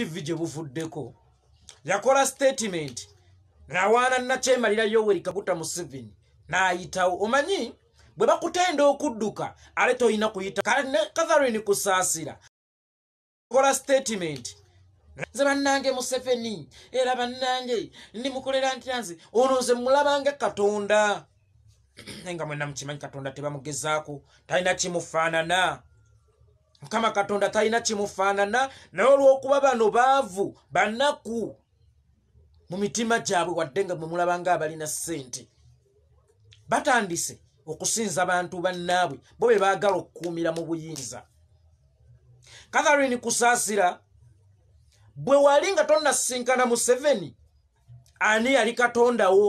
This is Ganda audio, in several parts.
tivi gye buvuddeko yakola statement ng'awaana nakyemalira yoweri kaguta museveni n'ayitawo omanyi bwe bakutenda okudduka ale toyina kuyita ne katharine kusaasira kola statement nze bannange museveni era bannange ndimukolera ntya nze ono nze mulabange katonda naye nga mwena mukimanyi katonda tebamugezaako talina kimufaanana mukama katonda talina kimufaanana naye olw'okuba bano baavu bannaku mu mitima gyabwe wadde nga mwemulabanga abalina ssente batandise okusinza bantu bannaabwe bo be baagala okukuumira mu buyinza katharine kusaasira bwe wali nga tonnasinkana museveni ani yali katondawo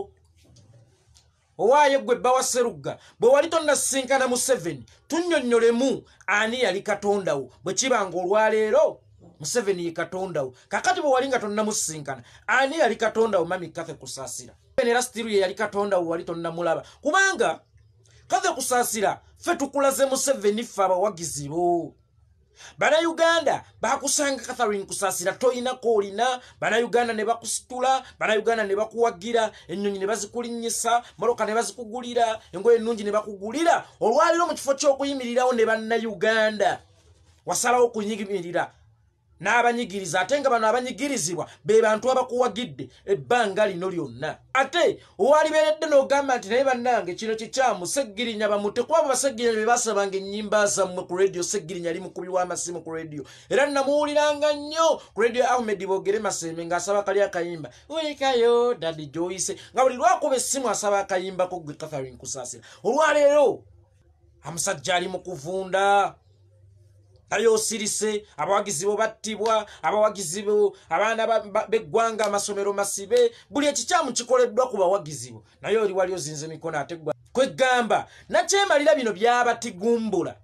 owaayo gwe bba wa serugga bwe wali tonnasinkana mu seven tunnyonnyolemu ani yali katondawo bwe kibanga olwaleero museven ye katondawo kakati bwe wali nga tonnamusinkana ani yali katondawo mami kafe kusaasira era stiru ye yali katondawo wali tonnamulaba kubanga kafe kusaasira fe tukulaze museven ffe abawagizibo bana uganda bakusanga katharine kusasira toyina koolina bana uganda ne bakusitula bana uganda ne bakuwagira ennyonyi ne bazikulinyisa moloka ne bazikugulira engoye ennungi ne bakugulira olwaliro mu kifo ky'okuyimirirawo ne banna uganda wasalawo kunyimirira n'abanyigiriza ate nga bano abanyigirizibwa be bantu abakuwagidde ebbanga lino lyonna ate owalibeeredde n'ogamba nti naye bannange kino kikyamu segirinya bamute kuba bwe basegirinya be basabanga ennyimba zammwe ku rediyo segirinya ali mukubi w'amasimu ku rediyo era namuwuliranga nnyo ku rediyo ahmed boogere maseme ng'asaba kali akayimba wiikayo dadi gyoyise nga buli lwakuba essimu asaba akayimbako gwe katharin kusaasira olwaleero amusajja ali mu kuvunda ayosirise abawagizi bo battibwa abawagizi bo abaana beggwanga amasomero masibe buli ekikyamu kikoleddwa ku bawagizi bo naye oli wali ozinza emikono ate kweggamba nakyemalira bino byabatigumbula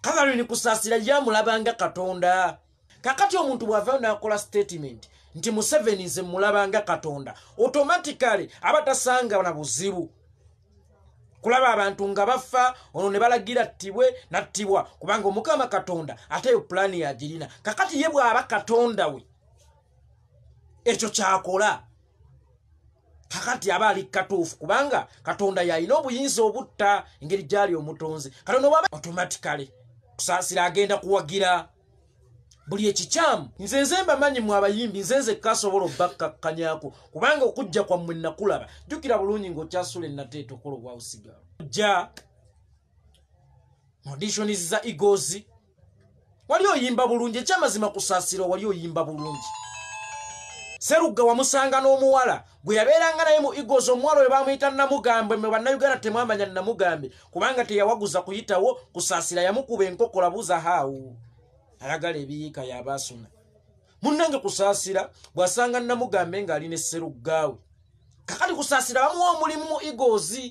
kagalini kusaasira yamulabanga katonda kakati omuntu bw'avayo n'akola statement nti museveni nze mmulabanga katonda automatikaly aba tasanga na buzibu kulaba abantu nga bafa ono ne balagira attibwe nattibwa kubanga omukama katonda ate eyo pulaani yagirina kakati ye bw'aba katonda we ekyo kyakola kakati aba ali katuufu kubanga katonda yalina obuyinza obutta engeri gyali omutonzi katonda waba automatikale kusaasira agenda kuwagira buli ekikyamu nze nze mbamanyi mu abayimbi nze nzekka asobola obakkakkanyako kubanga okujja kwammwe nakulaba jjukira bulungi ngaokyasula enateeta okola obwawusigalo ojja mu auditioni za egozi wali oyimba bulungi ekyamazima kusaasirwa wali oyimba bulungi serugga wamusanga n'omuwala gwe yabeeranga naye mu egos omuwala we bamuyita namugambe mwe bannayuganda temwamanya namugambe kubanga teyawaguza kuyitawo kusaasira yamukuba enkokola buzahaawu ayagala ebiyiika yabaasuna munnange kusaasira bwasanga namugambe ng'ali ne serugaawe kakali kusaasira bamuwa omulimu mu egozi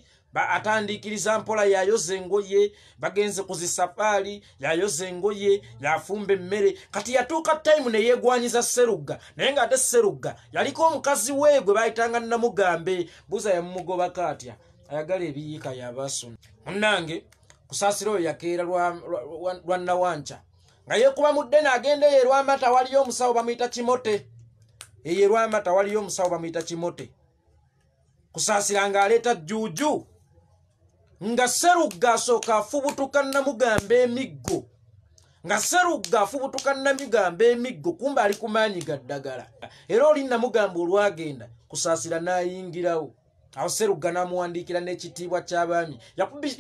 atandiikiriza mpola yayoza engoye bagenze ku zisafaali yayoza engoye yafumba emmere kati yatuuka tayimu neyegwanyiza serugga naye ng'ate serugga yaliko omukazi weegwe baayitanga namugambe buuza yamumugobako atya ayagala ebiyiika yabaasuna munnange kusaasira oyo yakeera lwa nnawanca nga yekuba mudde n'agenda eyo erwamata waliyo omusawo bamuyita kimote eyo erwamata waliyo omusawo bamuyita kimote kusaasira nga aleeta jjuuju nga serugga asooka afubutuka namugamba emiggo nga serugga afubutuka namugamba emiggo kumba ali kumaanyi ga ddagala era oli namugamba olwagenda kusaasira n'ayingirawo awo serugga n'amuwandiikira n'ekitiibwa ky'abaami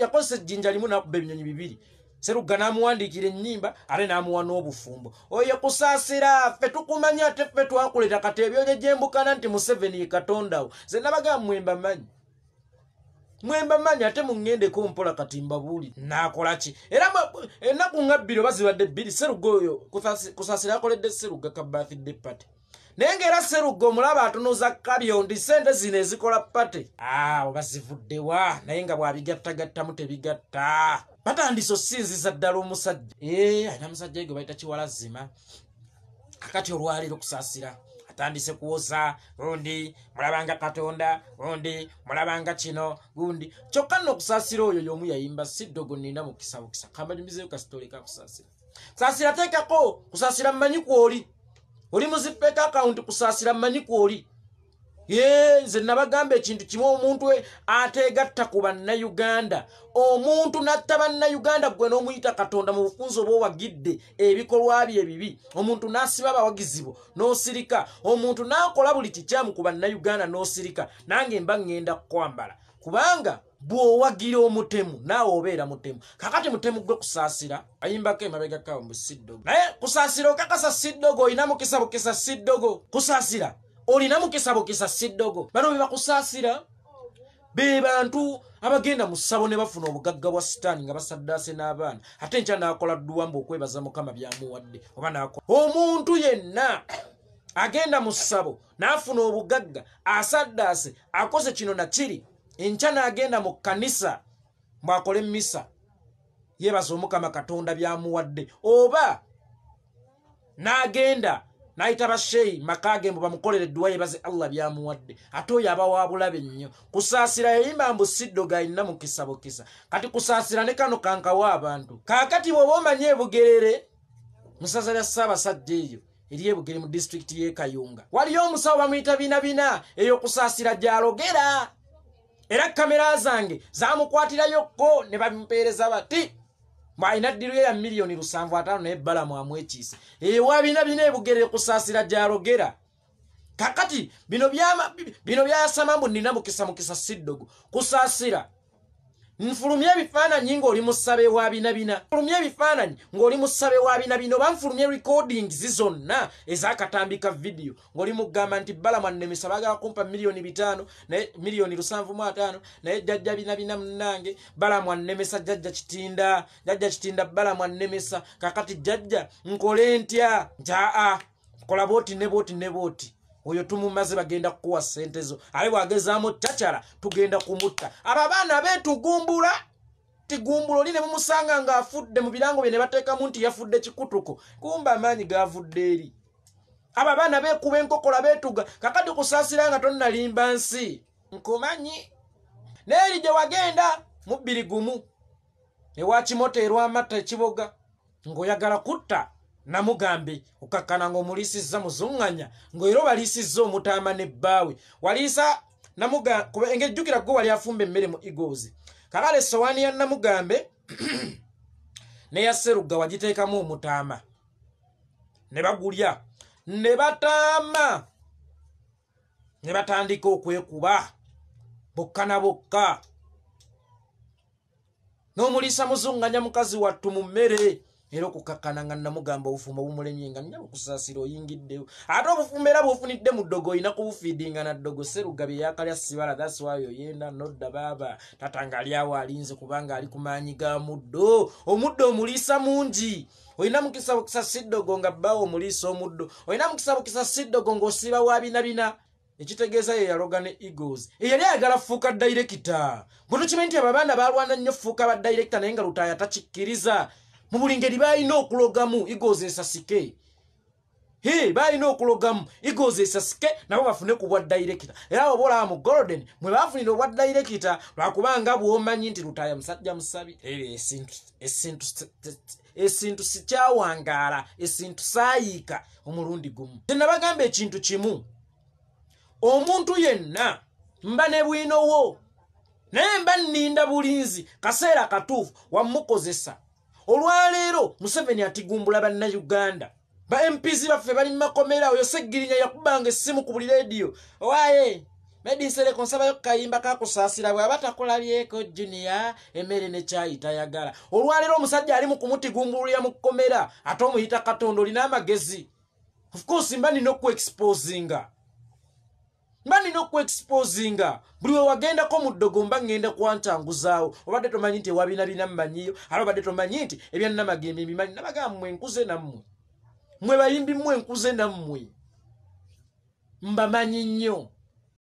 yakozesa ejjinja limu n'akuba ebinyonyi bibiri seruga namuwandikira enyimba ate namuwa n'obufumbo oye kusaasira ffe tukumanya ate ffe twakuleta kati ebyojejembukana nti museveni katondawo ze nabagaba mwemba manyi mwemba manyi ate muŋŋendeko mpola kati mbabuuli nakolaki era enaku nga bbiri oba zibadde bbiri seruga oyo kusaasira akoledde seruga kabbaafidde epati naye ngaera seruga omulaba atunuza kabyondi sente zino ezikola pate awo bazivuddewa naye nga bwabigattagattamu tebigatta batandise osinziza ddala omusajja ee alina musajja ge baita kiwala zima akati olwaliro okusaasira atandise kuwoza gundi mulabanga katonda gundi mulabanga kino gundi kyokka nookusaasira oyo yomu yayimba siddogo nina mukisabukisa kambanyumizeyo kasitoleka kusaasira saasira teekako kusaasira mmanyi kwoli oli muzippeko akawunti kusaasira mmanyi ku oli yee nze nabagamba ekintu kimu omuntu ateegatta ku bannayuganda omuntu natta bannayuganda gwe n'omuyita katonda mu bufunzi oba owagidde ebikolwa bye ebibi omuntu n'asiba abawagizibwo n'osirika omuntu n'akola buli kikyamu ku bannayuganda n'osirika nange mba ŋŋenda kukwambala kubanga bwowagira omutemu naawe obeera mutemu kakati mutemu gwe kusaasira ayimbako emabegakawo mu sidogo naye kusaasira okakasa sidogo olina mukisa bukisa sidogo kusaasira olina mukisa bukisa sidogo bano bebakusaasira be bantu abagenda mu ssabo ne bafuna obugagga bwa sitaani nga basaddaase n'abaana ate nkya n'akola dduwamba okwebaza mukama byamuwadde oba nak omuntu yenna agenda mu ssabo n'afuna obugagga asaddaase akoze kino nakiri enkya n'agenda mu kkanisa mbw'akole emmisa yeebaza omukama katonda byamuwadde oba n'agenda n'ayita basheyi maka ge mbu bamukolere edduwa yeebaze allah byamuwadde ate oyo aba wabulabe nnyo kusaasira yayimba mbu siddo galina mukisa bukisa kati kusaasira ne kano kankawo abantu kaakati bweoba omanye ebugerere mu ssaza lya ssaabasajja eyo eri ebugere mu disitulikiti y'ekayunga waliyo omusawo bamuyita binabina eyo okusaasira gyalogera era kamera zange zamukwatirayokko ne bamupeereza bati mbwalina ddirwe ya miliyoni lusanvu ataano naye balamu amwekiise ewa bina bina ebugere kusaasira gyalogera kakati bino byasamambu nina mukisa mukisa siddogo kusaasira nfulumya ebifaananyi ng'oli musabe wa binabina nfulumya ebifaananyi ng'oli musabe wa binabino banfulumya recordings zonna ezakatambika vidiyo ng'oli mugamba nti balamwannemisa bagala kumpa miliyoni bitaano naye miliyoni lusanvu mu ataano naye jjajja binabina munange balamwannemesa jjajja kitinda jjajja kitinda balamwannemesa kakati jjajja nkole ntya jaa nkola booti ne booti ne booti oyo tumumaze bagenda kukuwa sente zo ali bwagezaamu takyala tugenda kumutta abo abaana betugumbula tigumbula oli ne mumusanga ngaafudde mu birango bye ne bateekamu nti yafudde kikutuko kumba amaanyi gaavudde eri abo abaana beekuba enkokola beetuga kakati kusaasira nga tonnalimba nsi nkumanyi neeri gye wagenda mu bbiri gumu ewa kimoteerwamatta ekiboga ng'oyagala kutta namugambe okakkana ngaomuliisizza muzuŋŋanya ng'era obaliisizza omutaama nebbaawe waliisa namugambengaejjukira gwe wali afumba emmere mu egles kakala essowaani ya namugambe neyaseruga wagiteekamu omutaama ne bagulya ne bataama ne batandika okwekuba bokka na bokka n'omuliisa muzuŋŋanya mukazi wattu mu mmere era okukakkana nga namugamba obufumbo bumulemye nga nina bukusaasira oyingiddeo ate obufumbo era bufunidde mu ddogo olina kubufiidinga na ddogo serugabye yakalya sibala thaswayo oyenda nodda baaba tatanga aliawo alinze kubanga ali kumaanyi ga muddo omuddo omuliisa mungi olina mukisa bukisa siddogo nga bbaawo omuliisa omuddo olina mukisa bukisa siddogo ng'osiiba wa binabina ekitegeeza ye yaloga ne eagles eyali ayagala fuuka dairekita bwe tukimanyi nti abo abaana baalwana nnyo fuuka ba dairekita naye nga lutaaya takikkiriza mu buli ngeri balina okulogamu egos ensasike e balina okulogamu egos ensasike nabo bafune ku bwadairekita era abo boolaba mu golden mwe bafunire obwa dairekita lwakubanga bwomanyi nti lutaya musajja musabi eh, esintu sikyawangaala esintu saayiika omulundi gumu tenabagamba ekintu kimu omuntu yenna mba ne bwinowo naye mba nninda bulinzi kaseera katuufu wamukozesa olwaleero museveni atigumbula bannayuganda bampz baffe bali mumakomera oyo segirinya yakubanga essimu ku buli rediyo owaye medinsereko nsabayo kukayimba kakusaasira bweaba takola lyeko junia emmere nekyayitayagala olwaleero omusajja ali mukumutigumbulira mu kukomera ate omuyita katonda olina amagezi of course mba nina okuexposinga mba nina okuexposinga buli we wagendako muddogo mba ŋŋenda kwantanguzaawo obadde tomanyi nti ewabina bina mumanyiyo ala obadde tomanyi nti ebya namagembe mbimanyi nabagamba mmwe nkuze nammwe mmwe bayimbi mmwe nkuze nammwe mbamanyi nnyo